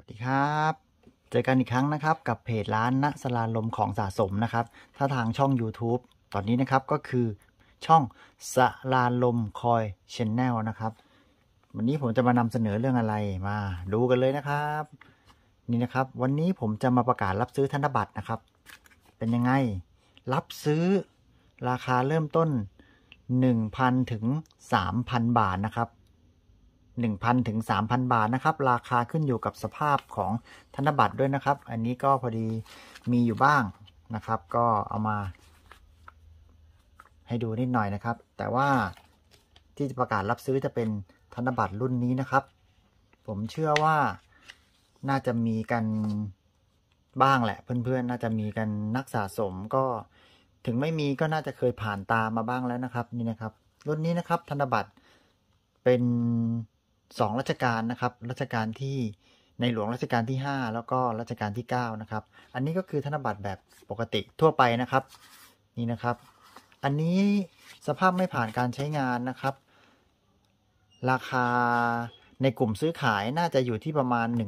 วัสดีครับ เจอกันอีกครั้งนะครับกับเพจร้านณสลาลมของสะสมนะครับ ถ้าทางช่อง YouTube ตอนนี้นะครับก็คือช่องสลาลมคอยชแนลนะครับ วันนี้ผมจะมานำเสนอเรื่องอะไรมาดูกันเลยนะครับนี่นะครับวันนี้ผมจะมาประกาศรับซื้อธนบัตรนะครับ เป็นยังไงรับซื้อราคาเริ่มต้น1,000ถึง3,000 บาทนะครับ1,000 ถึง 3,000 บาทนะครับ ราคาขึ้นอยู่กับสภาพของธนบัตรด้วยนะครับ อันนี้ก็พอดีมีอยู่บ้างนะครับ ก็เอามา ให้ดูนิดหน่อยนะครับ แต่ว่าที่จะประกาศรับซื้อจะเป็นธนบัตรรุ่นนี้นะครับ ผมเชื่อว่าน่าจะมีกันบ้างแหละเพื่อนๆ น่าจะมีกันนักสะสมก็ถึงไม่มีก็น่าจะเคยผ่านตามาบ้างแล้วนะครับ นี่นะครับ รุ่นนี้นะครับ ธนบัตรเป็นสองรัชกาลนะครับรัชกาลที่ในหลวงรัชกาลที่ 5 แล้วก็รัชกาลที่9นะครับอันนี้ก็คือธนบัตรแบบปกติทั่วไปนะครับนี่นะครับ อันนี้สภาพไม่ผ่านการใช้งานนะครับ ราคาในกลุ่มซื้อขายน่าจะอยู่ที่ประมาณ 100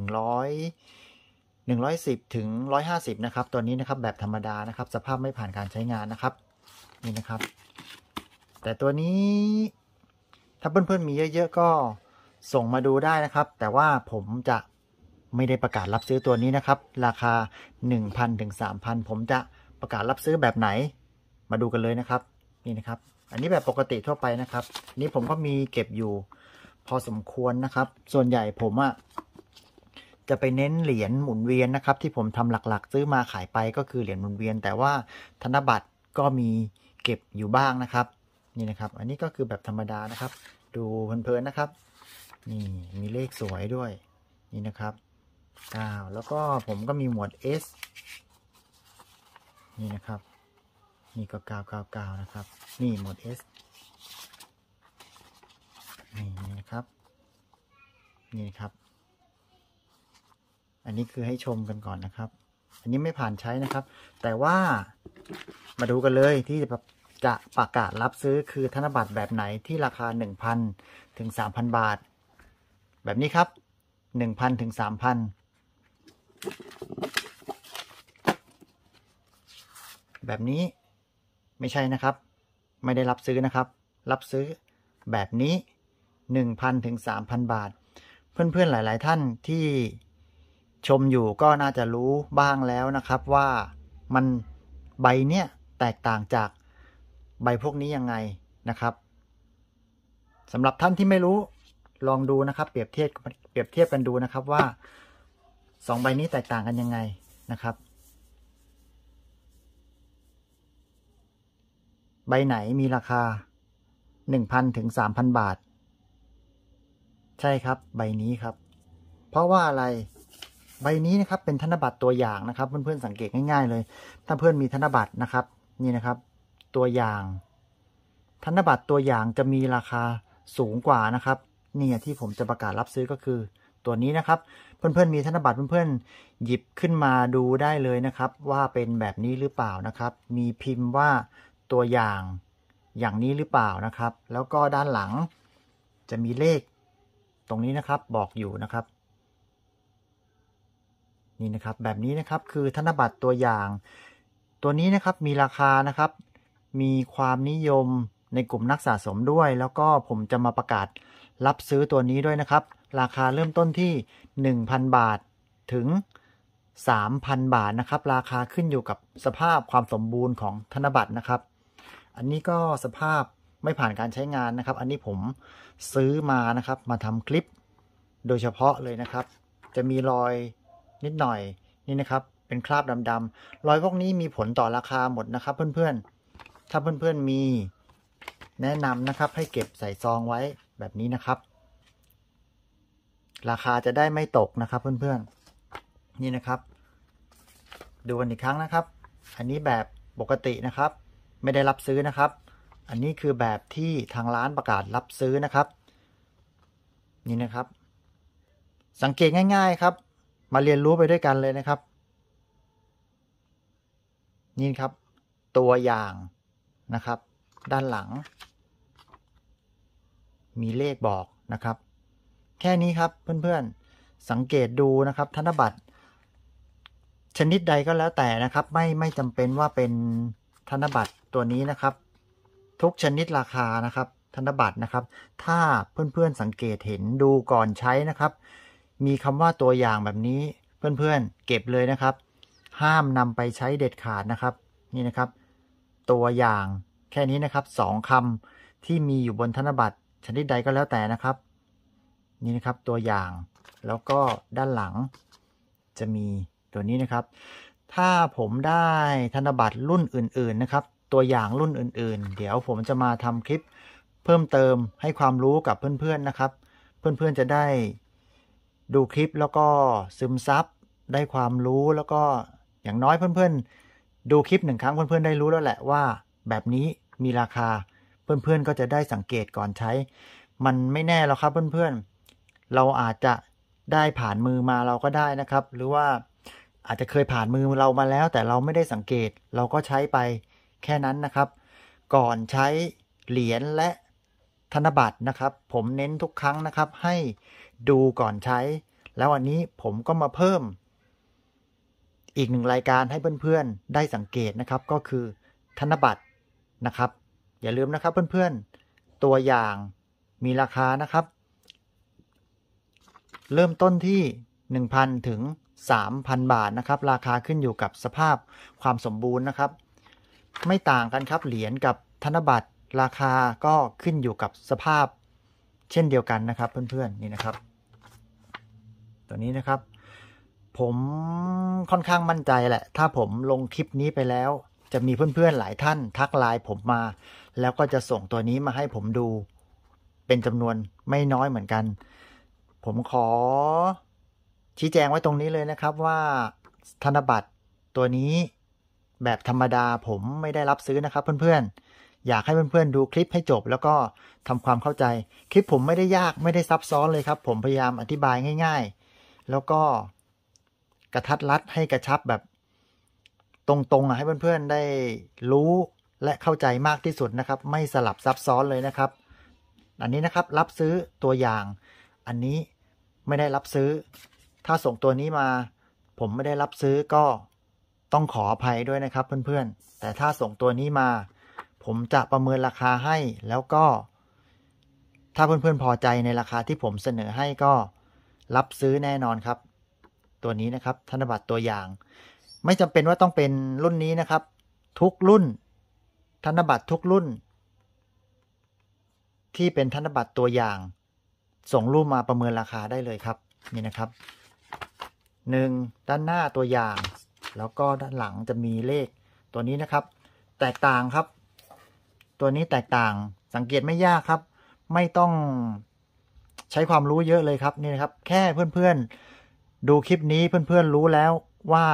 110 ถึง 150 นะครับ ตัวนี้นะครับแบบธรรมดานะครับสภาพไม่ผ่านการใช้งานนะครับนี่นะครับ แต่ตัวนี้ถ้าเพื่อนๆมีเยอะๆก็ส่งมาดูได้นะครับ แต่ว่าผมจะไม่ได้ประกาศรับซื้อตัวนี้นะครับ ราคา 1,000ถึง3,000 ผมจะประกาศรับซื้อแบบไหนมาดูกันเลยนะครับ นี่นะครับอันนี้แบบปกติทั่วไปนะครับ นี่ผมก็มีเก็บอยู่พอสมควรนะครับ ส่วนใหญ่ผมอะจะไปเน้นเหรียญหมุนเวียนนะครับ ที่ผมทำหลักๆ ซื้อมาขายไป ก็คือเหรียญหมุนเวียน แต่ว่าธนบัตรก็มีเก็บอยู่บ้างนะครับ นี่นะครับ อันนี้ก็คือแบบธรรมดานะครับ ดูเพลินๆนะครับนี่มีเลขสวยด้วยนี่นะครับาวแล้วก็ผมก็มีหมวด S นี่นะครับนี่ก็กาวนะครับนี่หมวด S นี่นะครับนี่ครับ อันนี้คือให้ชมกันก่อนนะครับ อันนี้ไม่ผ่านใช้นะครับ แต่ว่ามาดูกันเลยที่จะจะประกาศรับซื้อคือธนบัตรแบบไหนที่ราคา1,000ถึง 3,000 บาทแบบนี้ครับ1,000ถึง3,000 แบบนี้ไม่ใช่นะครับ ไม่ได้รับซื้อนะครับ รับซื้อแบบนี้1,000ถึง3,000 บาท เพื่อน ๆ หลาย ๆ ท่านที่ชมอยู่ก็น่าจะรู้บ้างแล้วนะครับว่ามันใบเนี้ย แตกต่างจากใบพวกนี้ยังไงนะครับสำหรับท่านที่ไม่รู้ลองดูนะครับ เปรียบเทียบเปรียบเทียบกันดูนะครับว่าสองใบนี้แตกต่างกันยังไงนะครับ ใบไหนมีราคา1,000ถึง3,000 บาท ใช่ครับ ใบนี้ครับ เพราะว่าอะไรใบนี้นะครับเป็นธนบัตรตัวอย่างนะครับ เพื่อนๆสังเกตง่ายๆ เลย ถ้าเพื่อนมีธนบัตรนะครับ นี่นะครับ ตัวอย่าง ธนบัตรตัวอย่างจะมีราคาสูงกว่านะครับนี่ที่ผมจะประกาศรับซื้อก็คือตัวนี้นะครับเพื่อนๆมีธนบัตรเพื่อนๆหยิบขึ้นมาดูได้เลยนะครับ ว่าเป็นแบบนี้หรือเปล่านะครับ มีพิมพ์ว่าตัวอย่างอย่างนี้หรือเปล่านะครับ แล้วก็ด้านหลังจะมีเลขตรงนี้นะครับบอกอยู่นะครับนี่นะครับ แบบนี้นะครับคือธนบัตรตัวอย่าง ตัวนี้นะครับมีราคานะครับ มีความนิยมในกลุ่มนักสะสมด้วย แล้วก็ผมจะมาประกาศรับซื้อตัวนี้ด้วยนะครับ ราคาเริ่มต้นที่ 1,000 บาทถึง 3,000 บาทนะครับ ราคาขึ้นอยู่กับสภาพความสมบูรณ์ของธนบัตรนะครับ อันนี้ก็สภาพไม่ผ่านการใช้งานนะครับ อันนี้ผมซื้อมานะครับ มาทำคลิป โดยเฉพาะเลยนะครับ จะมีรอยนิดหน่อยนี่นะครับเป็นคราบดำๆรอยพวกนี้มีผลต่อราคาหมดนะครับ เพื่อนๆถ้าเพื่อนๆมีแนะนำนะครับ ให้เก็บใส่ซองไว้แบบนี้นะครับ ราคาจะได้ไม่ตกนะครับเพื่อนๆ นี่นะครับ ดูกันอีกครั้งนะครับ อันนี้แบบปกตินะครับ ไม่ได้รับซื้อนะครับ อันนี้คือแบบที่ทางร้านประกาศรับซื้อนะครับ นี่ นะครับ สังเกตง่าย ๆครับ มาเรียนรู้ไปด้วยกันเลยนะครับ นี่ ครับ ตัวอย่างนะครับ ด้านหลังมีเลขบอกนะครับ แค่นี้ครับเพื่อน ๆ สังเกตดูนะครับ ธนบัตรชนิดใดก็แล้วแต่นะครับ ไม่ไม่จำเป็นว่าเป็นธนบัตรตัวนี้นะครับ ทุกชนิดราคานะครับ ธนบัตรนะครับ ถ้าเพื่อนๆสังเกตเห็นดูก่อนใช้นะครับ มีคำว่าตัวอย่างแบบนี้เพื่อนๆ เก็บเลยนะครับ ห้ามนำไปใช้เด็ดขาดนะครับนี่นะครับ ตัวอย่างแค่นี้นะครับสองคำที่มีอยู่บนธนบัตรชนิดใดก็แล้วแต่นะครับนี่นะครับตัวอย่างแล้วก็ด้านหลังจะมีตัวนี้นะครับ ถ้าผมได้ธนบัตรรุ่นอื่นๆนะครับ ตัวอย่างรุ่นอื่นๆ เดี๋ยวผมจะมาทำคลิปเพิ่มเติมให้ความรู้กับเพื่อนๆนะครับ เพื่อนๆจะได้ดูคลิปแล้วก็ซึมซับได้ความรู้แล้วก็อย่างน้อยเพื่อนๆดูคลิปหนึ่งครั้งเพื่อนๆ ได้รู้แล้วแหละว่า แบบนี้มีราคาเพื่อนๆก็จะได้สังเกตก่อนใช้ มันไม่แน่แล้วครับ เพื่อนๆ เราอาจจะได้ผ่านมือมาเราก็ได้นะครับ หรือว่าอาจจะเคยผ่านมือเรามาแล้ว แต่เราไม่ได้สังเกต เราก็ใช้ไปแค่นั้นนะครับ ก่อนใช้เหรียญและธนบัตรนะครับ ผมเน้นทุกครั้งนะครับให้ดูก่อนใช้ แล้ววันนี้ผมก็มาเพิ่ม อีกหนึ่งรายการให้เพื่อนๆ ได้สังเกตนะครับก็คือ ธนบัตรนะครับอย่าลืมนะครับเพื่อนๆตัวอย่างมีราคานะครับ เริ่มต้นที่ 1,000ถึง3,000 บาทนะครับ ราคาขึ้นอยู่กับสภาพความสมบูรณ์นะครับ ไม่ต่างกันครับ เหรียญกับธนบัตรราคาก็ขึ้นอยู่กับสภาพเช่นเดียวกันนะครับเพื่อนๆนี่นะครับตัวนี้นะครับผมค่อนข้างมั่นใจแหละถ้าผมลงคลิปนี้ไปแล้วจะมีเพื่อนๆ หลายท่านทักไลน์ผมมา แล้วก็จะส่งตัวนี้มาให้ผมดู เป็นจำนวนไม่น้อยเหมือนกัน ผมขอ ชี้แจงไว้ตรงนี้เลยนะครับว่าธนบัตรตัวนี้ แบบธรรมดาผมไม่ได้รับซื้อนะครับ เพื่อนๆ อยากให้เพื่อนๆ ดูคลิปให้จบแล้วก็ทำความเข้าใจ คลิปผมไม่ได้ยากไม่ได้ซับซ้อนเลยครับ ผมพยายามอธิบายง่าย ๆ แล้วก็ กระทัดรัดให้กระชับแบบตรงๆ ให้เพื่อนๆ ได้รู้และเข้าใจมากที่สุดนะครับ ไม่สลับซับซ้อนเลยนะครับ อันนี้นะครับ รับซื้อตัวอย่าง อันนี้ไม่ได้รับซื้อ ถ้าส่งตัวนี้มา ผมไม่ได้รับซื้อก็ต้องขออภัยด้วยนะครับ เพื่อน ๆ แต่ถ้าส่งตัวนี้มา ผมจะประเมินราคาให้แล้วก็ ถ้าเพื่อนๆพอใจในราคาที่ผมเสนอให้ก็รับซื้อแน่นอนครับ ตัวนี้นะครับ ธนบัตรตัวอย่างไม่จำเป็นว่าต้องเป็นรุ่นนี้นะครับ ทุกรุ่น ธนบัตรทุกรุ่น ที่เป็นธนบัตรตัวอย่าง ส่งรูปมาประเมินราคาได้เลยครับนี่นะครับ 1. ด้านหน้าตัวอย่าง แล้วก็ด้านหลังจะมีเลขตัวนี้นะครับ แตกต่างครับ ตัวนี้แตกต่างสังเกตไม่ยากครับ ไม่ต้องใช้ความรู้เยอะเลยครับนี่นะครับ แค่เพื่อนๆ ดูคลิปนี้เพื่อนๆรู้แล้วว่า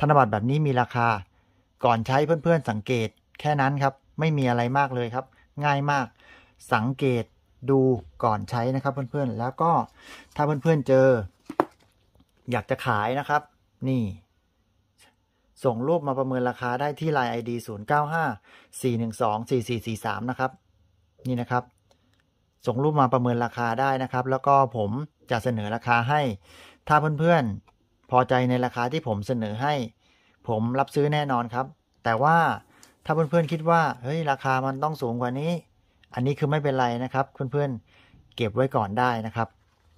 ธนบัตรแบบนี้มีราคาก่อนใช้เพื่อน ๆ สังเกตแค่นั้นครับ ไม่มีอะไรมากเลยครับ ง่ายมาก สังเกตดูก่อนใช้นะครับเพื่อนๆ แล้วก็ถ้าเพื่อนๆเจออยากจะขายนะครับ นี่ ส่งรูปมาประเมินราคาได้ที่ Line ID 0954124443นะครับ นี่นะครับ ส่งรูปมาประเมินราคาได้นะครับ แล้วก็ผมจะเสนอราคาให้ถ้าเพื่อนๆพอใจในราคาที่ผมเสนอให้ ผมรับซื้อแน่นอนครับ แต่ว่าถ้าเพื่อนๆคิดว่าเฮ้ยราคามันต้องสูงกว่านี้ อันนี้คือไม่เป็นไรนะครับ เพื่อนๆเก็บไว้ก่อนได้นะครับ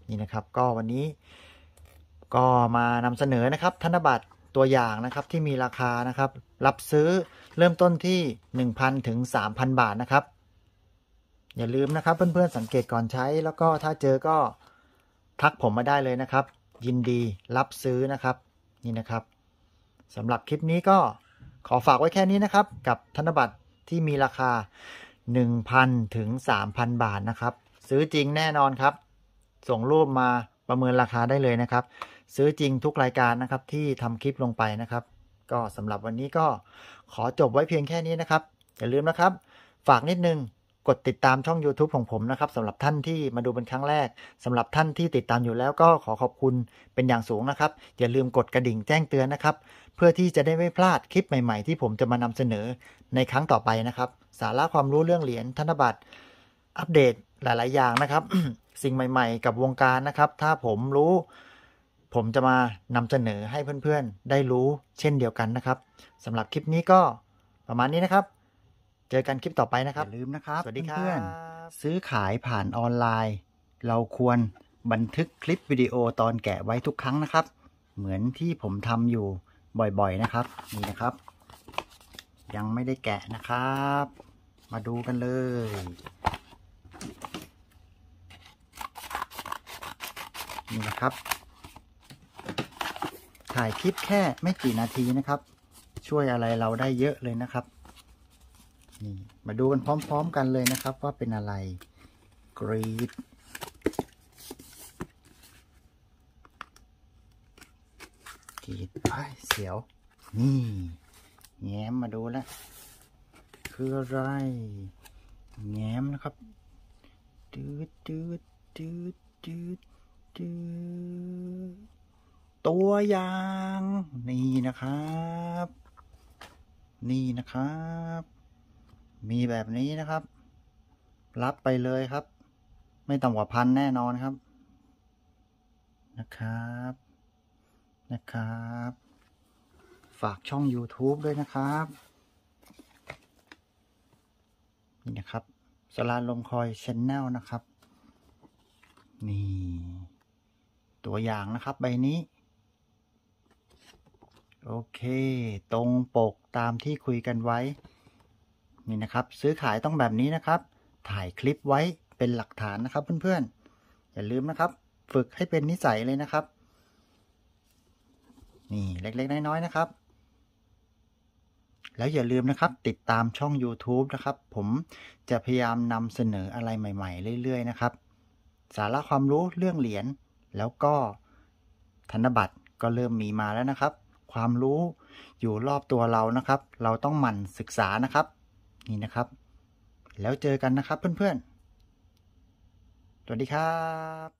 นี่นะครับ ก็วันนี้ก็มานำเสนอนะครับ ธนบัตรตัวอย่างนะครับที่มีราคานะครับ รับซื้อเริ่มต้นที่ 1,000 ถึง 3,000 บาทนะครับอย่าลืมนะครับ เพื่อนๆสังเกตก่อนใช้ แล้วก็ถ้าเจอก็ทักผมมาได้เลยนะครับยินดีรับซื้อนะครับนี่นะครับสำหรับคลิปนี้ก็ขอฝากไว้แค่นี้นะครับ กับธนบัตรที่มีราคา1,000ถึง3,000 บาทนะครับ ซื้อจริงแน่นอนครับส่งรูปมาประเมินราคาได้เลยนะครับ ซื้อจริงทุกรายการนะครับ ที่ทำคลิปลงไปนะครับก็สำหรับวันนี้ก็ขอจบไว้เพียงแค่นี้นะครับ อย่าลืมนะครับ ฝากนิดนึงกดติดตามช่อง YouTube ของผมนะครับสำหรับท่านที่มาดูเป็นครั้งแรกสำหรับท่านที่ติดตามอยู่แล้วก็ขอขอบคุณเป็นอย่างสูงนะครับ อย่าลืมกดกระดิ่งแจ้งเตือนนะครับ เพื่อที่จะได้ไม่พลาดคลิปใหม่ๆ ที่ผมจะมานำเสนอในครั้งต่อไปนะครับ สาระความรู้เรื่องเหรียญธนบัตร อัปเดตหลายๆอย่างนะครับ สิ่งใหม่ๆ กับวงการนะครับ ถ้าผมรู้ ผมจะมานำเสนอให้เพื่อน ๆ ได้รู้เช่นเดียวกันนะครับสำหรับคลิปนี้ก็ประมาณนี้นะครับเจอกันคลิปต่อไปนะครับอย่าลืมนะครับสวัสดีเพื่อน ซื้อขายผ่านออนไลน์ เราควรบันทึกคลิปวิดีโอตอนแกะไว้ทุกครั้งนะครับ เหมือนที่ผมทำอยู่บ่อยๆนะครับนี่นะครับ ยังไม่ได้แกะนะครับ มาดูกันเลยนี่นะครับ ถ่ายคลิปแค่ไม่กี่นาทีนะครับ ช่วยอะไรเราได้เยอะเลยนะครับนี่ มาดูกันพร้อมๆกันเลยนะครับ ว่าเป็นอะไร กรีดกรีดไปเสียว นี่แง้ม มาดูแล้วคืออะไรแง้มนะครับดืดดืดดืดดืดดืดตัวอย่างนี่นะครับ นี่นะครับมีแบบนี้นะครับรับไปเลยครับ ไม่ต่ำกว่าพันแน่นอนครับนะครับนะครับ ฝากช่อง YouTube ด้วยนะครับ นี่นะครับ สลาลมคอยชแนลนะครับ นี่ ตัวอย่างนะครับ ใบนี้ โอเค ตรงปกตามที่คุยกันไว้นี่นะครับซื้อขายต้องแบบนี้นะครับ ถ่ายคลิปไว้เป็นหลักฐานนะครับเพื่อนๆ อย่าลืมนะครับ ฝึกให้เป็นนิสัยเลยนะครับ นี่เล็กๆน้อยๆนะครับ แล้วอย่าลืมนะครับ ติดตามช่อง YouTube นะครับ ผมจะพยายามนำเสนออะไรใหม่ๆเรื่อยๆ นะครับ สาระความรู้เรื่องเหรียญแล้วก็ธนบัตรก็เริ่มมีมาแล้วนะครับ ความรู้อยู่รอบตัวเรานะครับ เราต้องหมั่นศึกษานะครับนี่นะครับ แล้วเจอกันนะครับเพื่อนๆสวัสดีครับ